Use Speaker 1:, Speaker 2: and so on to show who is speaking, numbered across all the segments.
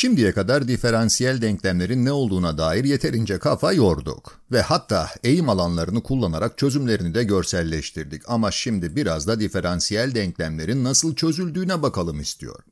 Speaker 1: Şimdiye kadar diferansiyel denklemlerin ne olduğuna dair yeterince kafa yorduk ve hatta eğim alanlarını kullanarak çözümlerini de görselleştirdik ama şimdi biraz da diferansiyel denklemlerin nasıl çözüldüğüne bakalım istiyorum.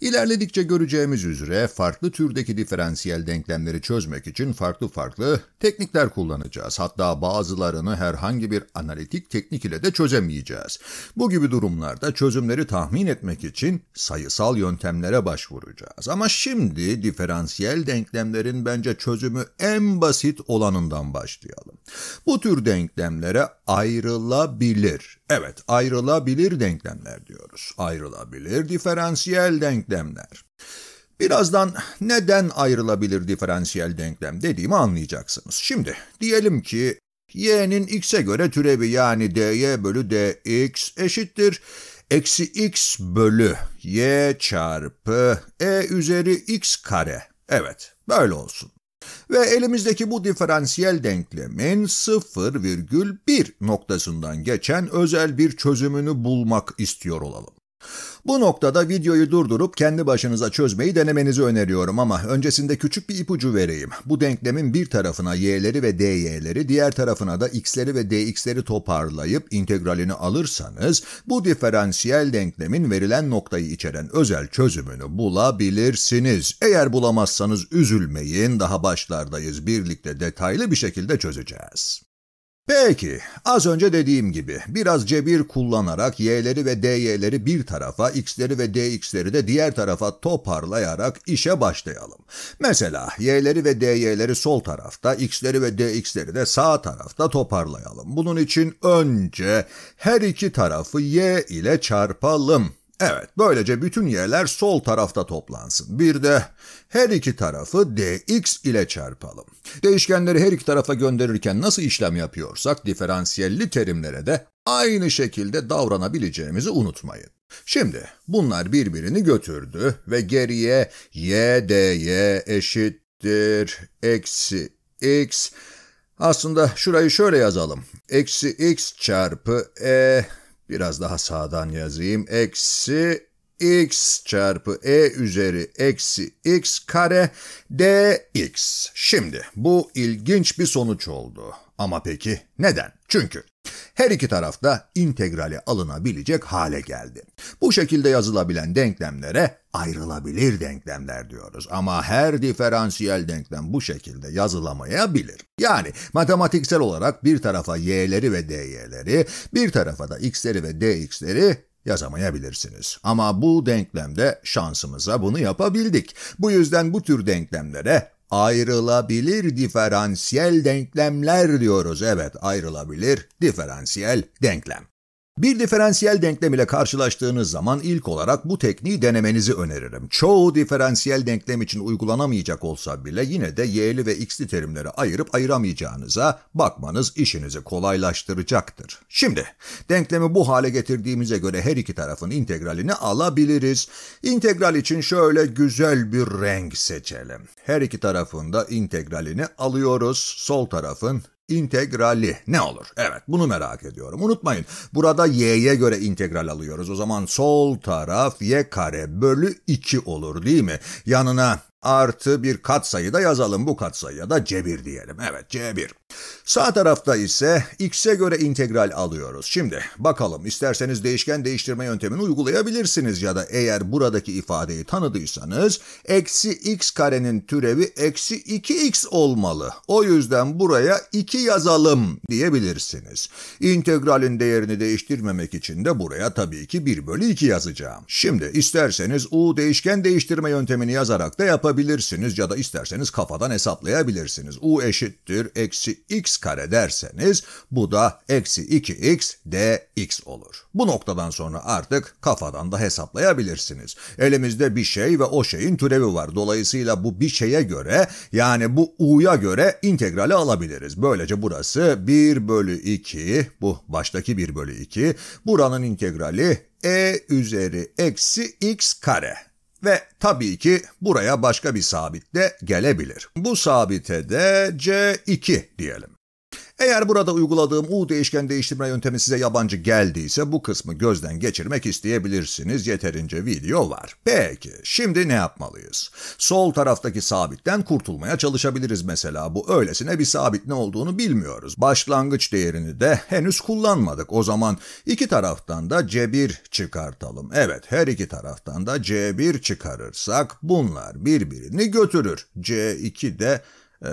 Speaker 1: İlerledikçe göreceğimiz üzere farklı türdeki diferansiyel denklemleri çözmek için farklı farklı teknikler kullanacağız. Hatta bazılarını herhangi bir analitik teknik ile de çözemeyeceğiz. Bu gibi durumlarda çözümleri tahmin etmek için sayısal yöntemlere başvuracağız. Ama şimdi diferansiyel denklemlerin bence çözümü en basit olanından başlayalım. Bu tür denklemlere ayrılabilir, evet ayrılabilir denklemler diyoruz. Ayrılabilir diferansiyel denklemler. Birazdan neden ayrılabilir diferansiyel denklem dediğimi anlayacaksınız. Şimdi diyelim ki y'nin x'e göre türevi yani dy bölü dx eşittir. Eksi x bölü y çarpı e üzeri x kare. Evet böyle olsun. Ve elimizdeki bu diferansiyel denklemin 0,1 noktasından geçen özel bir çözümünü bulmak istiyor olalım. Bu noktada videoyu durdurup kendi başınıza çözmeyi denemenizi öneriyorum ama öncesinde küçük bir ipucu vereyim. Bu denklemin bir tarafına y'leri ve dy'leri, diğer tarafına da x'leri ve dx'leri toparlayıp integralini alırsanız bu diferansiyel denklemin verilen noktayı içeren özel çözümünü bulabilirsiniz. Eğer bulamazsanız üzülmeyin, daha başlardayız. Birlikte detaylı bir şekilde çözeceğiz. Peki, az önce dediğim gibi biraz cebir kullanarak y'leri ve dy'leri bir tarafa, x'leri ve dx'leri de diğer tarafa toparlayarak işe başlayalım. Mesela y'leri ve dy'leri sol tarafta, x'leri ve dx'leri de sağ tarafta toparlayalım. Bunun için önce her iki tarafı y ile çarpalım. Evet, böylece bütün yerler sol tarafta toplansın. Bir de her iki tarafı dx ile çarpalım. Değişkenleri her iki tarafa gönderirken nasıl işlem yapıyorsak diferansiyelli terimlere de aynı şekilde davranabileceğimizi unutmayın. Şimdi bunlar birbirini götürdü ve geriye y dy eşittir eksi x. Aslında şurayı şöyle yazalım. Eksi x çarpı e Biraz daha sağdan yazayım. Eksi x çarpı e üzeri eksi x kare dx. Şimdi bu ilginç bir sonuç oldu. Ama peki neden? Çünkü her iki taraf da integrali alınabilecek hale geldi. Bu şekilde yazılabilen denklemlere ayrılabilir denklemler diyoruz ama her diferansiyel denklem bu şekilde yazılamayabilir. Yani matematiksel olarak bir tarafa y'leri ve dy'leri, bir tarafa da x'leri ve dx'leri yazamayabilirsiniz. Ama bu denklemde şansımıza bunu yapabildik. Bu yüzden bu tür denklemlere ayrılabilir diferansiyel denklemler diyoruz. Evet ayrılabilir diferansiyel denklem. Bir diferansiyel denklem ile karşılaştığınız zaman ilk olarak bu tekniği denemenizi öneririm. Çoğu diferansiyel denklem için uygulanamayacak olsa bile yine de y'li ve x'li terimleri ayırıp ayıramayacağınıza bakmanız işinizi kolaylaştıracaktır. Şimdi denklemi bu hale getirdiğimize göre her iki tarafın integralini alabiliriz. İntegral için şöyle güzel bir renk seçelim. Her iki tarafında integralini alıyoruz. Sol tarafın İntegrali ne olur? Evet bunu merak ediyorum. Unutmayın burada y'ye göre integral alıyoruz. O zaman sol taraf y kare bölü 2 olur değil mi? Yanına artı bir katsayı da yazalım. Bu katsayıya da c cebir diyelim. Evet C1. Sağ tarafta ise x'e göre integral alıyoruz. Şimdi bakalım isterseniz değişken değiştirme yöntemini uygulayabilirsiniz ya da eğer buradaki ifadeyi tanıdıysanız eksi x karenin türevi eksi 2x olmalı. O yüzden buraya 2 yazalım diyebilirsiniz. İntegralin değerini değiştirmemek için de buraya tabii ki 1 bölü 2 yazacağım. Şimdi isterseniz u değişken değiştirme yöntemini yazarak da yapabilirsiniz yapabilirsiniz ya da isterseniz kafadan hesaplayabilirsiniz. U eşittir eksi x kare derseniz bu da eksi 2x dx olur. Bu noktadan sonra artık kafadan da hesaplayabilirsiniz. Elimizde bir şey ve o şeyin türevi var. Dolayısıyla bu bir şeye göre yani bu u'ya göre integrali alabiliriz. Böylece burası 1 bölü 2 bu baştaki 1 bölü 2 buranın integrali e üzeri eksi x kare. Ve tabii ki buraya başka bir sabit de gelebilir. Bu sabite de C2 diyelim. Eğer burada uyguladığım U değişken değiştirme yöntemi size yabancı geldiyse bu kısmı gözden geçirmek isteyebilirsiniz. Yeterince video var. Peki, şimdi ne yapmalıyız? Sol taraftaki sabitten kurtulmaya çalışabiliriz mesela. Bu öylesine bir sabit ne olduğunu bilmiyoruz. Başlangıç değerini de henüz kullanmadık. O zaman iki taraftan da C1 çıkartalım. Evet, her iki taraftan da C1 çıkarırsak bunlar birbirini götürür. C2 de... Eh,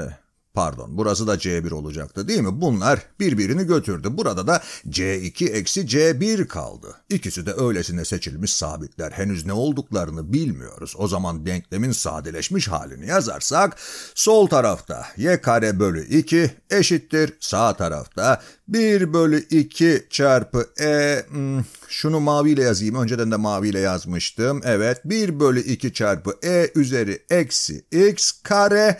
Speaker 1: Pardon burası da C1 olacaktı değil mi? Bunlar birbirini götürdü. Burada da C2 eksi C1 kaldı. İkisi de öylesine seçilmiş sabitler. Henüz ne olduklarını bilmiyoruz. O zaman denklemin sadeleşmiş halini yazarsak sol tarafta y kare bölü 2 eşittir. Sağ tarafta 1 bölü 2 çarpı e hmm, şunu maviyle yazayım. Önceden de maviyle yazmıştım. Evet 1 bölü 2 çarpı e üzeri eksi x kare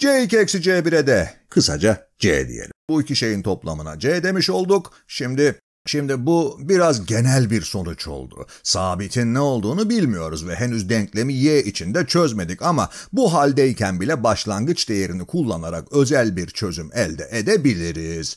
Speaker 1: C2 eksi C1'e de kısaca C diyelim. Bu iki şeyin toplamına C demiş olduk. Şimdi Şimdi bu biraz genel bir sonuç oldu. Sabitin ne olduğunu bilmiyoruz ve henüz denklemi y içinde çözmedik ama bu haldeyken bile başlangıç değerini kullanarak özel bir çözüm elde edebiliriz.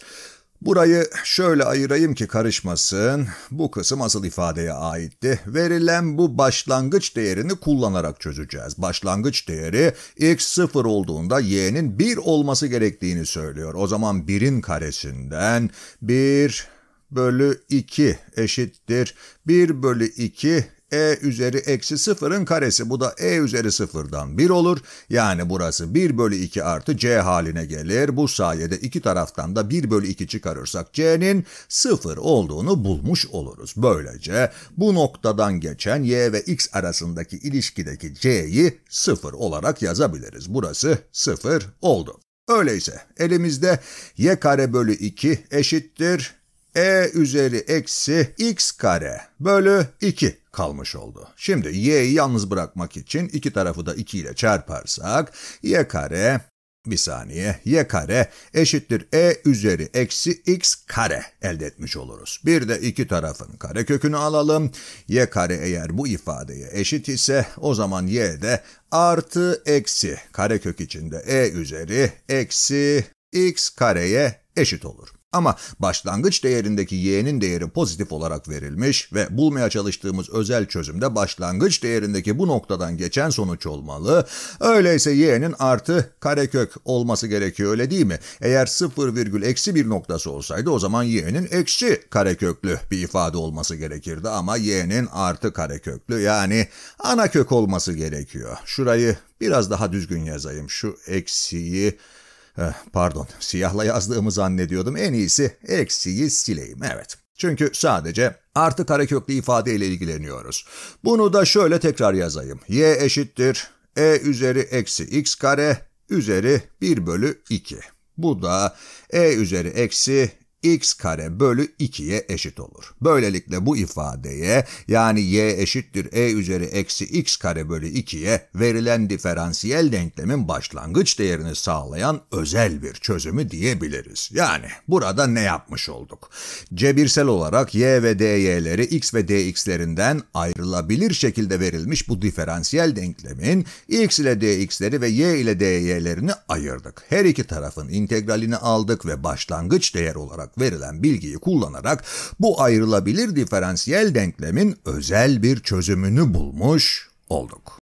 Speaker 1: Burayı şöyle ayırayım ki karışmasın. Bu kısım asıl ifadeye aitti. Verilen bu başlangıç değerini kullanarak çözeceğiz. Başlangıç değeri x sıfır olduğunda y'nin 1 olması gerektiğini söylüyor. O zaman 1'in karesinden 1 bölü 2 eşittir. 1 bölü 2 e üzeri eksi sıfırın karesi bu da e üzeri sıfırdan 1 olur. Yani burası 1 bölü 2 artı c haline gelir. Bu sayede iki taraftan da 1 bölü 2 çıkarırsak c'nin sıfır olduğunu bulmuş oluruz. Böylece bu noktadan geçen y ve x arasındaki ilişkideki c'yi sıfır olarak yazabiliriz. Burası sıfır oldu. Öyleyse elimizde y kare bölü 2 eşittir e üzeri eksi x kare bölü 2 kalmış oldu. Şimdi y'yi yalnız bırakmak için iki tarafı da 2 ile çarparsak y kare bir saniye y kare eşittir e üzeri eksi x kare elde etmiş oluruz. Bir de iki tarafın kare kökünü alalım. y kare eğer bu ifadeye eşit ise o zaman y de artı eksi kare kök içinde e üzeri eksi x kareye eşit olur. Ama başlangıç değerindeki y'nin değeri pozitif olarak verilmiş ve bulmaya çalıştığımız özel çözümde başlangıç değerindeki bu noktadan geçen sonuç olmalı. Öyleyse y'nin artı karekök olması gerekiyor öyle değil mi? Eğer 0 virgül eksi bir noktası olsaydı o zaman y'nin eksi kareköklü bir ifade olması gerekirdi ama y'nin artı kareköklü yani ana kök olması gerekiyor. Şurayı biraz daha düzgün yazayım. Şu eksiyi Eh, pardon, siyahla yazdığımı zannediyordum. En iyisi eksiyi sileyim, evet. Çünkü sadece artı kareköklü ile ilgileniyoruz. Bunu da şöyle tekrar yazayım. Y eşittir e üzeri eksi x kare üzeri 1 bölü 2. Bu da e üzeri eksi x kare bölü 2'ye eşit olur. Böylelikle bu ifadeye yani y eşittir e üzeri eksi x kare bölü 2'ye verilen diferansiyel denklemin başlangıç değerini sağlayan özel bir çözümü diyebiliriz. Yani burada ne yapmış olduk? Cebirsel olarak y ve dy'leri x ve dx'lerinden ayrılabilir şekilde verilmiş bu diferansiyel denklemin x ile dx'leri ve y ile dy'lerini ayırdık. Her iki tarafın integralini aldık ve başlangıç değer olarak olarak verilen bilgiyi kullanarak bu ayrılabilir diferansiyel denklemin özel bir çözümünü bulmuş olduk.